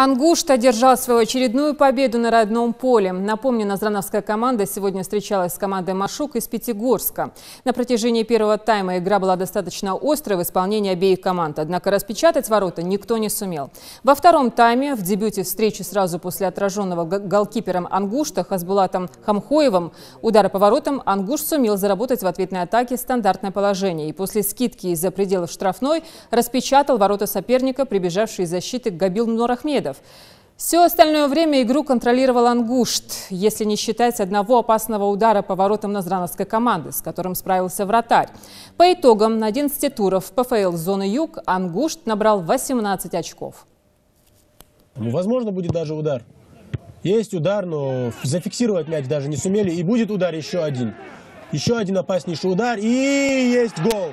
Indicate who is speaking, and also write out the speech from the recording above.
Speaker 1: Ангушта одержал свою очередную победу на родном поле. Напомню, назрановская команда сегодня встречалась с командой «Машук» из Пятигорска. На протяжении первого тайма игра была достаточно острой в исполнении обеих команд, однако распечатать ворота никто не сумел. Во втором тайме, в дебюте встречи сразу после отраженного голкипером Ангушта Хасбулатом Хамхоевым, удара по воротам Ангуш сумел заработать в ответной атаке стандартное положение. И после скидки из-за пределов штрафной распечатал ворота соперника, прибежавший из защиты Габил Нурахмедов шведов. Все остальное время игру контролировал Ангушт, если не считать одного опасного удара по воротам Назрановской команды, с которым справился вратарь. По итогам на 11 туров ПФЛ зоны Юг Ангушт набрал 18 очков.
Speaker 2: Ну, возможно, будет даже удар. Есть удар, но зафиксировать мяч даже не сумели. И будет удар еще один. Еще один опаснейший удар. И есть гол.